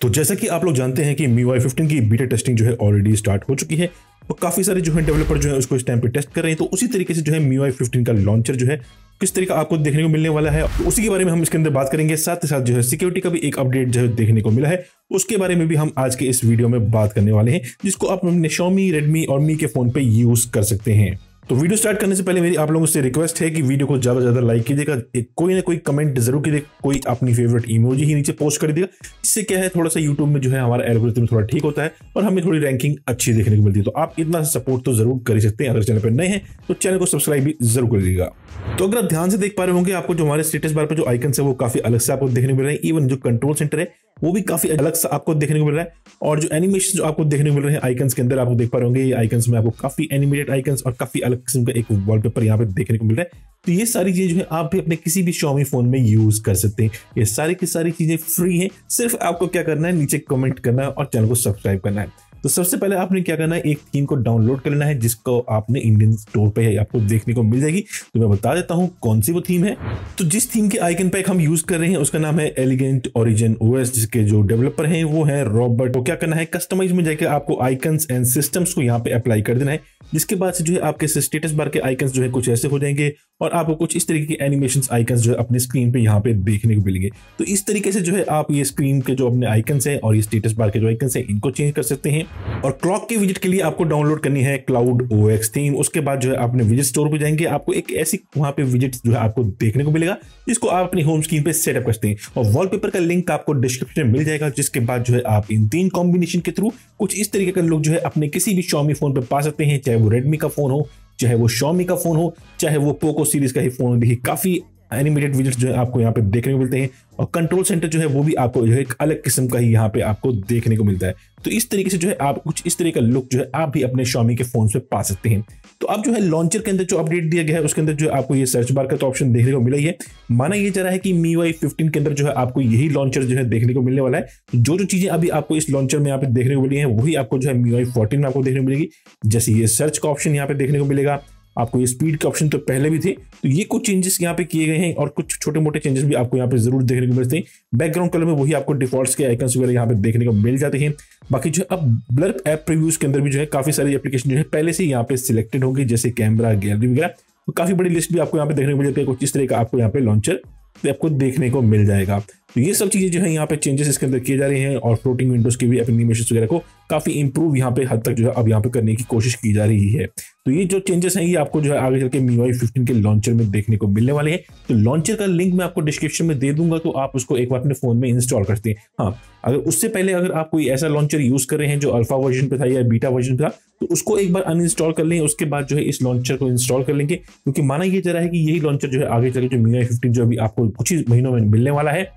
तो जैसा कि आप लोग जानते हैं कि मी वाई फिफ्टीन की बीटा टेस्टिंग जो है ऑलरेडी स्टार्ट हो चुकी है और काफ़ी सारे जो है डेवलपर जो है उसको इस टाइम पे टेस्ट कर रहे हैं तो उसी तरीके से जो है मी वाई फिफ्टीन का लॉन्चर जो है किस तरीके आपको देखने को मिलने वाला है उसी के बारे में हम इसके अंदर बात करेंगे साथ ही साथ जो है सिक्योरिटी का भी एक अपडेट जो है देखने को मिला है उसके बारे में भी हम आज के इस वीडियो में बात करने वाले हैं जिसको आप अपने शॉमी रेडमी और मी के फ़ोन पे यूज़ कर सकते हैं तो वीडियो स्टार्ट करने से पहले मेरी आप लोगों से रिक्वेस्ट है कि वीडियो को ज़्यादा से ज़्यादा लाइक कीजिएगा कोई ना कोई कमेंट जरूर कीजिएगा कोई अपनी फेवरेट इमोजी ही नीचे पोस्ट कर दीजिएगा इससे क्या है थोड़ा सा यूट्यूब में जो है हमारा एल्गोरिथम थोड़ा ठीक होता है और हमें थोड़ी रैंकिंग अच्छी देखने को मिलती है तो आप इतना सपोर्ट तो जरूर कर सकते हैं अगर चैनल पर नए हैं तो चैनल को सब्सक्राइब भी जरूर कर दीजिएगा तो अगर आप ध्यान से देख पा रहे होंगे आपको जो हमारे स्टेटस बार पर जो आइकन है वो काफ़ी अलग से आपको देखने को मिल रहे हैं इवन जो कंट्रोल सेंटर है वो भी काफ़ी अलग सा आपको देखने को मिल रहा है और जो एनिमेशन जो आपको देखने को मिल रहे हैं आइकन्स के अंदर आपको देख पा होंगे ये आइकन्स में आपको काफ़ी एनिमेटेड आइकन्स और काफ़ी अलग किस्म का एक वॉलपेपर यहाँ पे देखने को मिल रहा है तो ये सारी चीज़ें जो है आप भी अपने किसी भी शॉमी फ़ोन में यूज़ कर सकते हैं ये सारी की सारी चीज़ें फ्री है सिर्फ आपको क्या करना है नीचे कमेंट करना है और चैनल को सब्सक्राइब करना है तो सबसे पहले आपने क्या करना है एक थीम को डाउनलोड करना है जिसको आपने इंडियन स्टोर पे आपको देखने को मिल जाएगी तो मैं बता देता हूँ कौन सी वो थीम है तो जिस थीम के आइकन पैक हम यूज कर रहे हैं उसका नाम है एलिगेंट ओरिजिन ओएस जिसके जो डेवलपर हैं वो है रॉबर्ट वो क्या करना है कस्टमाइज में जाकर आपको आइकन्स एंड सिस्टम्स को यहाँ पे अप्लाई कर देना है जिसके बाद से जो है आपके स्टेटस बार के आइकन जो है कुछ ऐसे हो जाएंगे और आपको कुछ इस तरीके के एनिमेशन आइकन जो है अपने स्क्रीन पे यहाँ पे देखने को मिलेंगे तो इस तरीके से जो है आप ये स्क्रीन के जो अपने आइकन्स हैं और ये स्टेटस बार के जो आइकन्स हैं इनको चेंज कर सकते हैं और क्लॉक की विजिट के लिए आपको डाउनलोड करनी है क्लाउड ओ एक्स थीम उसके बाद जो है आपने विजिट स्टोर पर जाएंगे आपको एक ऐसी वहां पे विजिट जो है आपको देखने को मिलेगा जिसको आप अपनी होम स्क्रीन पे सेटअप कर सकते हैं और वॉलपेपर का लिंक आपको डिस्क्रिप्शन में मिल जाएगा जिसके बाद जो है आप इन तीन कॉम्बिनेशन के थ्रू कुछ इस तरीके का लोग जो है अपने किसी भी शॉमी फोन पर पा सकते हैं चाहे वो रेडमी का फोन हो चाहे वो शॉमी का फोन हो चाहे वो पोको सीरीज का ही फोन देखिए काफी एनिमेटेड विजिट जो है आपको यहाँ पे देखने को मिलते हैं और कंट्रोल सेंटर जो है वो भी आपको जो है एक अलग किस्म का ही यहाँ पे आपको देखने को मिलता है तो इस तरीके से जो है आप कुछ इस तरह का लुक जो है आप भी अपने शॉमी के फोन पे पा सकते हैं तो अब जो है लॉन्चर के अंदर जो अपडेट दिया गया है उसके अंदर जो आपको ये सर्च बार का तो ऑप्शन देखने को मिला ही है माना यह जा रहा है कि मी वाई फिफ्टीन के अंदर जो है आपको यही लॉन्चर जो है देखने को मिलने वाला है जो जो चीजें अभी आपको इस लॉन्चर में यहाँ पे देखने को मिली है वही आपको जो है मी वाई फोर्टीन में आपको देखने को मिलेगी जैसे ये सर्च का ऑप्शन यहाँ पे देखने को मिलेगा आपको ये स्पीड के ऑप्शन तो पहले भी थे तो ये कुछ चेंजेस यहाँ पे किए गए हैं और कुछ छोटे मोटे चेंजेस भी आपको यहाँ पे जरूर देखने को मिलते हैं बैकग्राउंड कलर में वही आपको डिफॉल्ट्स के आइकन्स वगैरह यहाँ पे देखने को मिल जाते हैं बाकी जो है अब ब्लर्ब ऐप प्रिव्यूज के अंदर भी जो है काफी सारी एप्लीकेशन जो है पहले से यहाँ पे सिलेक्टेड होगी जैसे कैमरा गैलरी वगैरह तो काफी बड़ी लिस्ट भी आपको यहाँ पे देखने को मिल जाती है कुछ इस तरह का आपको यहाँ पे लॉन्चर आपको देखने को मिल जाएगा तो ये सब चीज़ें जो है यहाँ पे चेंजेस इसके अंदर किए जा रहे हैं और फ्लोटिंग विंडोज के भी एप्लीमेशन वगैरह को काफ़ी इंप्रूव यहाँ पे हद तक जो है अब यहाँ पे करने की कोशिश की जा रही है तो ये जो चेंजेस हैं ये आपको जो है आगे चल के मी वाई फिफ्टीन के लॉन्चर में देखने को मिलने वाले हैं तो लॉन्चर का लिंक मैं आपको डिस्क्रिप्शन में दे दूंगा तो आप उसको एक बार अपने फोन में इंस्टॉल करते हैं हाँ अगर उससे पहले अगर आप कोई ऐसा लॉन्चर यूज कर रहे हैं जो अल्फा वर्जन पे था या बीटा वर्जन पे था तो उसको एक बार अनइंस्टॉल कर लें उसके बाद जो है इस लॉन्चर को इंस्टॉल कर लेंगे क्योंकि माना यह जा रहा है कि यही लॉन्चर जो है आगे चल के जो मी वाई फिफ्टीन जो अभी आपको कुछ ही महीनों में मिलने वाला है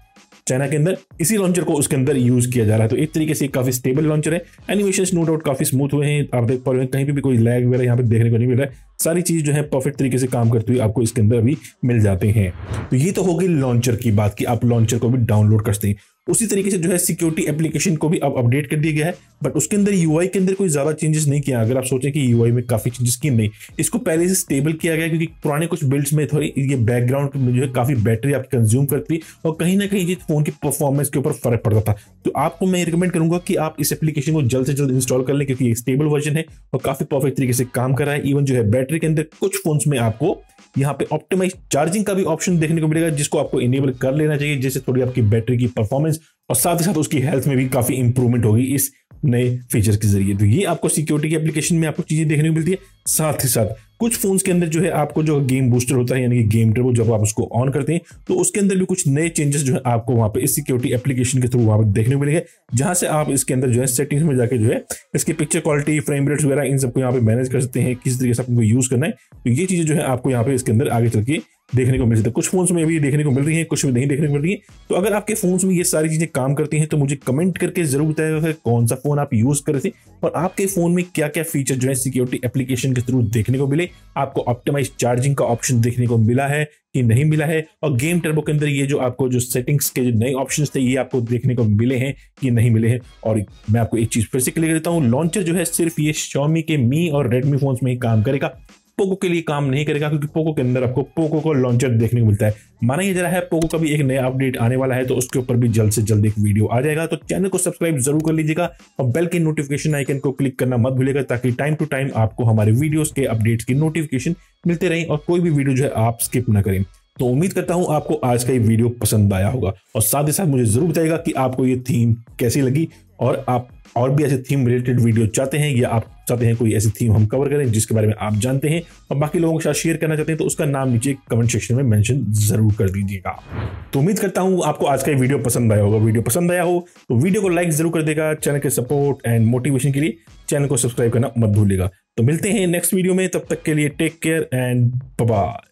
चाइना के अंदर इसी लॉन्चर को उसके अंदर यूज किया जा रहा है तो एक तरीके से काफी स्टेबल लॉन्चर है एनिमेशन नो डाउट काफी स्मूथ हुए हैं आप देख पा रहे हैं कहीं पर भी कोई लैग वगैरह यहाँ पे देखने को नहीं मिल रहा है सारी चीज जो है परफेक्ट तरीके से काम करती हुई आपको इसके अंदर अभी मिल जाते हैं तो ये तो होगी लॉन्चर की बात कि आप लॉन्चर को भी डाउनलोड करते हैं उसी तरीके से जो है सिक्योरिटी एप्लीकेशन को भी अब अपडेट कर दिया गया है बट उसके अंदर यूआई के अंदर कोई ज़्यादा चेंजेस नहीं किया अगर आप सोचें कि यूआई में काफ़ी चेंजेस किए नहीं इसको पहले से स्टेबल किया गया क्योंकि पुराने कुछ बिल्ड्स में थोड़ी ये बैकग्राउंड में जो है काफ़ी बैटरी आप कंज्यूम करती और कहीं ना कहीं ये फ़ोन की परफॉर्मेंस के ऊपर फर्क पड़ता था तो आपको मैं रिकमेंड करूंगा कि आप इस एप्लीकेशन को जल्द से जल्द इंस्टॉल कर लें क्योंकि स्टेबल वर्जन है और काफ़ी परफेक्ट तरीके से काम कर रहा है इवन जो है बैटरी के अंदर कुछ फोन्स में आपको यहाँ पे ऑप्टिमाइज चार्जिंग का भी ऑप्शन देखने को मिलेगा जिसको आपको इनेबल कर लेना चाहिए जिससे थोड़ी आपकी बैटरी की परफॉर्मेंस और साथ ही साथ उसकी हेल्थ में भी काफ़ी इंप्रूवमेंट होगी इस नए फीचर के जरिए तो ये आपको सिक्योरिटी की एप्लीकेशन में आपको चीज़ें देखने को मिलती है साथ ही साथ कुछ फोन्स के अंदर जो है आपको जो गेम बूस्टर होता है यानी कि गेम ट्रेबल जब आप उसको ऑन करते हैं तो उसके अंदर भी कुछ नए चेंजेस जो है आपको वहाँ पे इस सिक्योरिटी एप्लीकेशन के थ्रू वहाँ पर देखने को मिलेंगे जहाँ से आप इसके अंदर जो है सेटिंग्स में जाकर जो है इसकी पिक्चर क्वालिटी फ्रेम रेट्स वगैरह इन सबको यहाँ पे मैनेज कर सकते हैं किस तरीके से आपको यूज़ करना है तो ये चीज़ें जो है आपको यहाँ पे इसके अंदर आगे चल के देखने को मिल सकता है तो कुछ फोन्स में भी देखने को मिल रही है कुछ में नहीं देखने को मिल रही है तो अगर आपके फोन्स में ये सारी चीज़ें काम करती हैं तो मुझे कमेंट करके जरूर बताएगा कौन सा फ़ोन आप यूज़ कर रहे थे और आपके फ़ोन में क्या क्या फीचर जो है सिक्योरिटी एप्लीकेशन के थ्रू देखने को मिले आपको ऑप्टिमाइज चार्जिंग का ऑप्शन देखने को मिला है कि नहीं मिला है और गेम टर्बो के अंदर ये जो आपको जो सेटिंग्स के जो नए ऑप्शन थे ये आपको देखने को मिले हैं कि नहीं मिले हैं और मैं आपको एक चीज़ फिर से क्लियर देता हूँ लॉन्चर जो है सिर्फ ये शॉमी के मी और रेडमी फोन में ही काम करेगा पोको के लिए काम नहीं करेगा क्योंकि पोको के अंदर आपको पोको को लॉन्चर देखने को मिलता है माना जा जरा है पोको का भी एक नया अपडेट आने वाला है तो उसके ऊपर भी जल्द से जल्द एक वीडियो आ जाएगा तो चैनल को सब्सक्राइब जरूर कर लीजिएगा और बेल के नोटिफिकेशन आइकन को क्लिक करना मत भूलेगा ताकि टाइम टू टाइम आपको हमारे वीडियोज के अपडेट्स की नोटिफिकेशन मिलते रहें और कोई भी वीडियो जो है आप स्किप ना करें तो उम्मीद करता हूं आपको आज का ये वीडियो पसंद आया होगा और साथ ही साथ मुझे ज़रूर बताएगा कि आपको ये थीम कैसी लगी और आप और भी ऐसे थीम रिलेटेड वीडियो चाहते हैं या आप चाहते हैं कोई ऐसी थीम हम कवर करें जिसके बारे में आप जानते हैं और बाकी लोगों के साथ शेयर करना चाहते हैं तो उसका नाम नीचे कमेंट सेक्शन में मेंशन जरूर कर दीजिएगा तो उम्मीद करता हूं आपको आज का ये वीडियो पसंद आया होगा वीडियो पसंद आया हो तो वीडियो को लाइक जरूर कर देगा चैनल के सपोर्ट एंड मोटिवेशन के लिए चैनल को सब्सक्राइब करना मत भूलेगा तो मिलते हैं नेक्स्ट वीडियो में तब तक के लिए टेक केयर एंड बाय